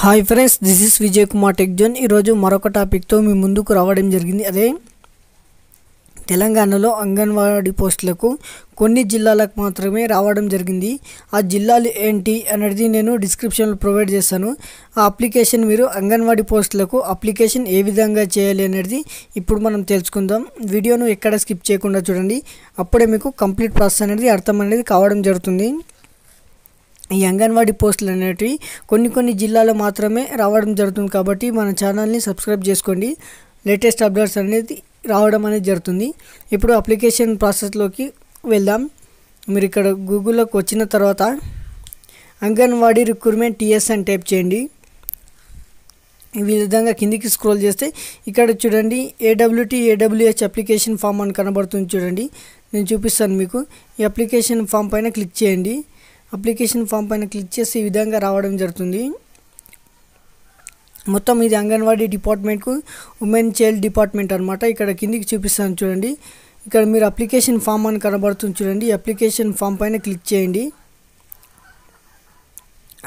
hi friends this is Vijay Kumar zone ఈరోజు మరొక టాపిక్తో మీ ముందుకు రావడం జరిగింది అదే తెలంగాణలో అంగన్వాడీ పోస్టులకు కొన్ని జిల్లాలకు మాత్రమే రావడం జరిగింది ఆ జిల్లాలు ఏంటి అనేది నేను డిస్క్రిప్షన్లో ప్రొవైడ్ చేస్తాను ఆ అప్లికేషన్ మీరు అంగన్వాడీ పోస్టులకు అప్లికేషన్ ఏ విధంగా చేయాలి అనేది ఇప్పుడు మనం తెలుసుకుందాం వీడియోను ఎక్కడ స్కిప్ చేయకుండా చూడండి అప్పుడే మీకు కంప్లీట్ ప్రాసెస్ అనేది అర్థం అనేది కావడం జరుగుతుంది ఈ అంగన్వాడీ పోస్టులు అనేటివి కొన్ని కొన్ని జిల్లాలో మాత్రమే రావడం జరుగుతుంది కాబట్టి మన ఛానల్ని సబ్స్క్రైబ్ చేసుకోండి లేటెస్ట్ అప్డేట్స్ అనేది రావడం అనేది జరుగుతుంది ఇప్పుడు అప్లికేషన్ ప్రాసెస్లోకి వెళ్దాం మీరు ఇక్కడ గూగుల్లోకి వచ్చిన తర్వాత అంగన్వాడీ రిక్రూట్మెంట్ టీఎస్ అని టైప్ చేయండి ఈ విధంగా కిందికి స్క్రోల్ చేస్తే ఇక్కడ చూడండి ఏడబ్ల్యూటీ ఏడబ్ల్యూహెచ్ అప్లికేషన్ ఫామ్ అని కనబడుతుంది చూడండి నేను చూపిస్తాను మీకు ఈ అప్లికేషన్ ఫామ్ పైన క్లిక్ చేయండి అప్లికేషన్ ఫామ్ పైన క్లిక్ చేసి ఈ విధంగా రావడం జరుగుతుంది మొత్తం ఇది అంగన్వాడీ డిపార్ట్మెంట్కు ఉమెన్ చైల్డ్ డిపార్ట్మెంట్ అనమాట ఇక్కడ కిందికి చూపిస్తాను చూడండి ఇక్కడ మీరు అప్లికేషన్ ఫామ్ అని కనబడుతుంది చూడండి అప్లికేషన్ ఫామ్ పైన క్లిక్ చేయండి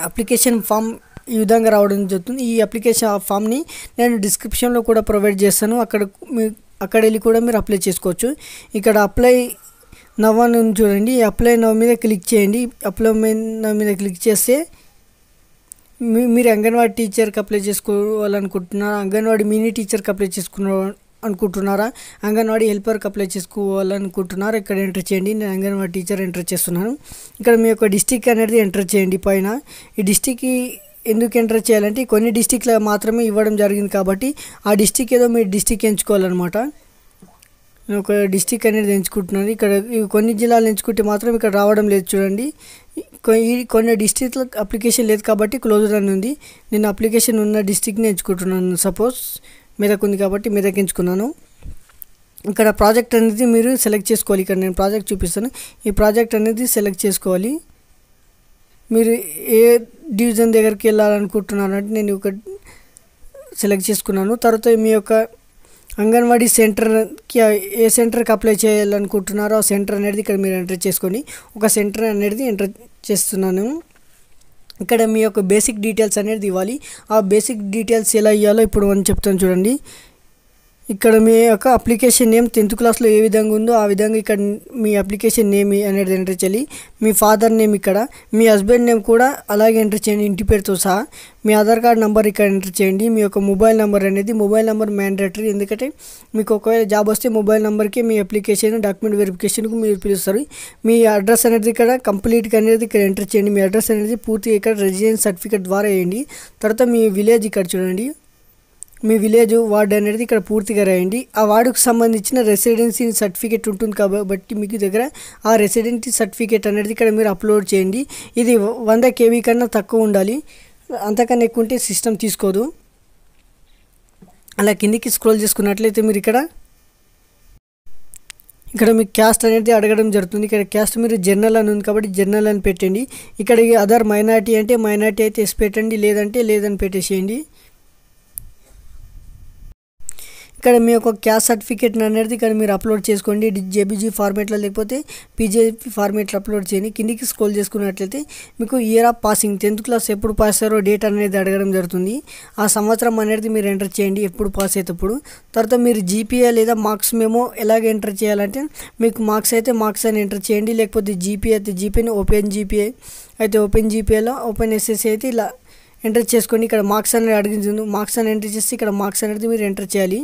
అప్లికేషన్ ఫామ్ ఈ విధంగా రావడం జరుగుతుంది ఈ అప్లికేషన్ ఫామ్ని నేను డిస్క్రిప్షన్లో కూడా ప్రొవైడ్ చేస్తాను అక్కడ మీ అక్కడ వెళ్ళి కూడా మీరు అప్లై చేసుకోవచ్చు ఇక్కడ అప్లై నవ్ అని చూడండి అప్లై నవ్ మీద క్లిక్ చేయండి అప్లై నవ్ మీద క్లిక్ చేస్తే మీ మీరు అంగన్వాడీ టీచర్కి అప్లై చేసుకోవాలనుకుంటున్నారా అంగన్వాడీ మినీ టీచర్కి అప్లై చేసుకున్న అనుకుంటున్నారా అంగన్వాడీ హెల్పర్కి అప్లై చేసుకోవాలనుకుంటున్నారా ఇక్కడ ఎంటర్ చేయండి నేను అంగన్వాడీ టీచర్ ఎంటర్ చేస్తున్నాను ఇక్కడ మీ యొక్క డిస్టిక్ అనేది ఎంటర్ చేయండి పైన ఈ డిస్టిక్ ఎందుకు ఎంటర్ చేయాలంటే కొన్ని డిస్టిక్లో మాత్రమే ఇవ్వడం జరిగింది కాబట్టి ఆ డిస్టిక్ ఏదో మీరు డిస్టిక్ ఎంచుకోవాలన్నమాట నేను ఒక డిస్టిక్ అనేది ఎంచుకుంటున్నాను ఇక్కడ కొన్ని జిల్లాలు ఎంచుకుంటే మాత్రం ఇక్కడ రావడం లేదు చూడండి కొన్ని డిస్టిక్లో అప్లికేషన్ లేదు కాబట్టి క్లోజ్ అని ఉంది నేను అప్లికేషన్ ఉన్న డిస్టిక్ని ఎంచుకుంటున్నాను సపోజ్ మెదక్ ఉంది కాబట్టి మెదక్ ఎంచుకున్నాను ఇక్కడ ప్రాజెక్ట్ అనేది మీరు సెలెక్ట్ చేసుకోవాలి ఇక్కడ నేను ప్రాజెక్ట్ చూపిస్తాను ఈ ప్రాజెక్ట్ అనేది సెలెక్ట్ చేసుకోవాలి మీరు ఏ డివిజన్ దగ్గరికి వెళ్ళాలనుకుంటున్నారంటే నేను ఒక సెలెక్ట్ చేసుకున్నాను తర్వాత మీ యొక్క అంగన్వాడీ సెంటర్కి ఏ సెంటర్కి అప్లై చేయాలనుకుంటున్నారో ఆ సెంటర్ అనేది ఇక్కడ మీరు ఎంటర్ చేసుకొని ఒక సెంటర్ అనేది ఎంటర్ చేస్తున్నాను ఇక్కడ మీ యొక్క బేసిక్ డీటెయిల్స్ అనేది ఇవ్వాలి ఆ బేసిక్ డీటెయిల్స్ ఎలా ఇవ్వాలో ఇప్పుడు మనం చెప్తాను చూడండి ఇక్కడ మీ యొక్క అప్లికేషన్ నేమ్ టెన్త్ క్లాస్లో ఏ విధంగా ఉందో ఆ విధంగా ఇక్కడ మీ అప్లికేషన్ నేమ్ అనేది ఎంటర్ చేయాలి మీ ఫాదర్ నేమ్ ఇక్కడ మీ హస్బెండ్ నేమ్ కూడా అలాగే ఎంటర్ చేయండి ఇంటి పేరుతో సహా మీ ఆధార్ కార్డ్ నెంబర్ ఇక్కడ ఎంటర్ చేయండి మీ యొక్క మొబైల్ నెంబర్ అనేది మొబైల్ నెంబర్ మ్యాండేటరీ ఎందుకంటే మీకు ఒకవేళ జాబ్ వస్తే మొబైల్ నెంబర్కి మీ అప్లికేషన్ డాక్యుమెంట్ వెరిఫికేషన్కు మీరు పిలుస్తారు మీ అడ్రస్ అనేది ఇక్కడ కంప్లీట్గా అనేది ఇక్కడ ఎంటర్ చేయండి మీ అడ్రస్ అనేది పూర్తిగా ఇక్కడ రెసిడెన్స్ సర్టిఫికేట్ ద్వారా వేయండి తర్వాత మీ విలేజ్ ఇక్కడ చూడండి మీ విలేజ్ వార్డు అనేది ఇక్కడ పూర్తిగా రాయండి ఆ వార్డుకు సంబంధించిన రెసిడెన్సీ సర్టిఫికేట్ ఉంటుంది కాబట్టి మీకు దగ్గర ఆ రెసిడెన్సీ సర్టిఫికేట్ అనేది ఇక్కడ మీరు అప్లోడ్ చేయండి ఇది వంద కేవీ కన్నా తక్కువ ఉండాలి అంతకన్నా ఎక్కువ ఉంటే సిస్టమ్ తీసుకోదు అలా కిందికి స్క్రోల్ చేసుకున్నట్లయితే మీరు ఇక్కడ ఇక్కడ మీకు క్యాస్ట్ అనేది అడగడం జరుగుతుంది ఇక్కడ క్యాస్ట్ మీరు జర్నల్ అని ఉంది కాబట్టి జర్నల్ అని పెట్టండి ఇక్కడ అదర్ మైనార్టీ అంటే మైనార్టీ అయితే ఎస్ పెట్టండి లేదంటే లేదని పెట్టేసేయండి ఇక్కడ మీ యొక్క క్యాస్ట్ సర్టిఫికేట్ అనేది ఇక్కడ మీరు అప్లోడ్ చేసుకోండి జేబీజీ ఫార్మేట్లో లేకపోతే పీజేపీ ఫార్మేట్లో అప్లోడ్ చేయండి కిందికి స్క్రోల్ చేసుకున్నట్లయితే మీకు year of passing tenth class ఎప్పుడు పాస్ అయ్యారో డేట్ అనేది అడగడం జరుగుతుంది ఆ సంవత్సరం అనేది మీరు ఎంటర్ చేయండి ఎప్పుడు పాస్ అయ్యేటప్పుడు తర్వాత మీరు జీపీఏ లేదా మార్క్స్ మేము ఎలాగ ఎంటర్ చేయాలంటే మీకు మార్క్స్ అయితే మార్క్స్ అని ఎంటర్ చేయండి లేకపోతే జీపీఏ అయితే జీపీని ఓపెన్ జీపీఏ అయితే ఓపెన్ జీపీఏలో ఓపెన్ ఎస్ఎస్సీ అయితే ఇలా ఎంటర్ చేసుకోండి ఇక్కడ మార్క్స్ అనేది అడిగింది మార్క్స్ అని ఎంటర్ చేసి ఇక్కడ మార్క్స్ అనేది మీరు ఎంటర్ చేయాలి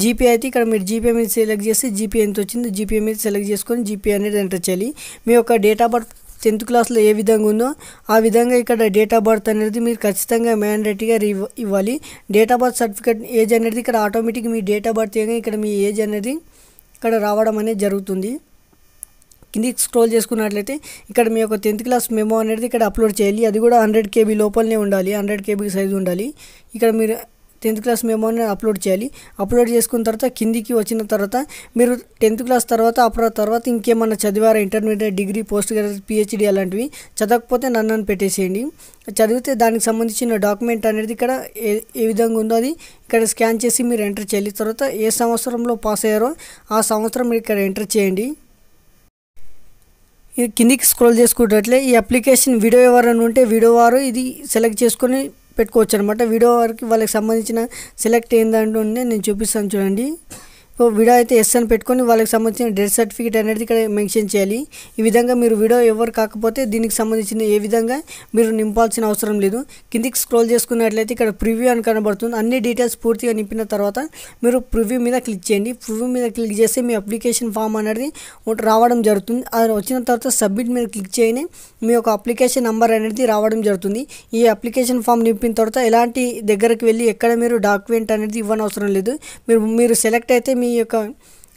జీపీ అయితే ఇక్కడ మీరు జీపే మీద సెలెక్ట్ చేసి జీపీ ఎంత వచ్చిందో జీపీ మీద సెలెక్ట్ చేసుకొని జీపీ అనేది ఎంటర్ చేయాలి మీ యొక్క డేట్ ఆఫ్ బర్త్ టెన్త్ క్లాస్లో ఏ విధంగా ఉందో ఆ విధంగా ఇక్కడ డేట్ ఆఫ్ బర్త్ అనేది మీరు ఖచ్చితంగా మ్యాండేటరీగా ఇవ్వాలి date of birth certificate age అనేది ఇక్కడ ఆటోమేటిక్ మీ డేట్ ఆఫ్ బర్త్ ఇక్కడ మీ ఏజ్ అనేది ఇక్కడ రావడం అనేది జరుగుతుంది కిందికి స్క్రోల్ చేసుకున్నట్లయితే ఇక్కడ మీ యొక్క టెన్త్ క్లాస్ మెమో అనేది ఇక్కడ అప్లోడ్ చేయాలి అది కూడా హండ్రెడ్ కేబీ లోపలనే ఉండాలి హండ్రెడ్ కేబీ సైజు ఉండాలి ఇక్కడ మీరు టెన్త్ క్లాస్ మేమోని అప్లోడ్ చేయాలి అప్లోడ్ చేసుకున్న తర్వాత కిందికి వచ్చిన తర్వాత మీరు టెన్త్ క్లాస్ తర్వాత అప్లోడ్ తర్వాత ఇంకేమన్నా చదివారా intermediate degree post graduate PhD అలాంటివి చదవకపోతే నన్ను పెట్టేసేయండి చదివితే దానికి సంబంధించిన డాక్యుమెంట్ అనేది ఇక్కడ ఏ ఏ విధంగా ఉందో అది ఇక్కడ స్కాన్ చేసి మీరు ఎంటర్ చేయాలి తర్వాత ఏ సంవత్సరంలో పాస్ అయ్యారో ఆ సంవత్సరం మీరు ఇక్కడ ఎంటర్ చేయండి కిందికి స్క్రోల్ చేసుకుంటే ఈ అప్లికేషన్ వీడియో ఎవరైనా ఉంటే వీడియో వారు ఇది సెలెక్ట్ చేసుకొని పెట్టుకోవచ్చు అనమాట వీడియో వరకు వాళ్ళకి సంబంధించిన సెలెక్ట్ ఏందంటే నేను చూపిస్తాను చూడండి సో విడో అయితే ఎస్ అని పెట్టుకొని వాళ్ళకి సంబంధించిన డెత్ సర్టిఫికేట్ అనేది ఇక్కడ మెన్షన్ చేయాలి ఈ విధంగా మీరు విడో ఎవరు కాకపోతే దీనికి సంబంధించిన ఏ విధంగా మీరు నింపాల్సిన అవసరం లేదు కిందికి స్క్రోల్ చేసుకున్నట్లయితే ఇక్కడ ప్రివ్యూ అని కనబడుతుంది అన్ని డీటెయిల్స్ పూర్తిగా నింపిన తర్వాత మీరు ప్రివ్యూ మీద క్లిక్ చేయండి ప్రివ్యూ మీద క్లిక్ చేస్తే మీ అప్లికేషన్ ఫామ్ అనేది రావడం జరుగుతుంది అది వచ్చిన తర్వాత సబ్మిట్ మీద క్లిక్ చేయని మీ యొక్క అప్లికేషన్ నెంబర్ అనేది రావడం జరుగుతుంది ఈ అప్లికేషన్ ఫామ్ నింపిన తర్వాత ఎలాంటి దగ్గరికి వెళ్ళి ఎక్కడ మీరు డాక్యుమెంట్ అనేది ఇవ్వనవసరం లేదు మీరు మీరు సెలెక్ట్ అయితే మీ మీ యొక్క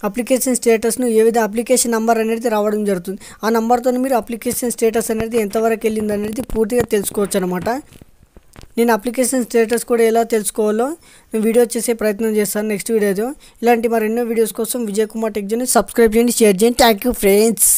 అప్లికేషన్ స్టేటస్ను ఏదైతే అప్లికేషన్ నెంబర్ అనేది రావడం జరుగుతుంది ఆ నెంబర్తో మీరు అప్లికేషన్ స్టేటస్ అనేది ఎంతవరకు వెళ్ళింది అనేది పూర్తిగా తెలుసుకోవచ్చు అనమాట నేను అప్లికేషన్ స్టేటస్ కూడా ఎలా తెలుసుకోవాలో నేను వీడియో చేసే ప్రయత్నం చేస్తాను నెక్స్ట్ వీడియోలో ఇలాంటి మరెన్నో వీడియోస్ కోసం విజయ్ కుమార్ టెక్జన్ సబ్స్క్రైబ్ చేయండి షేర్ చేయండి థ్యాంక్ యూ ఫ్రెండ్స్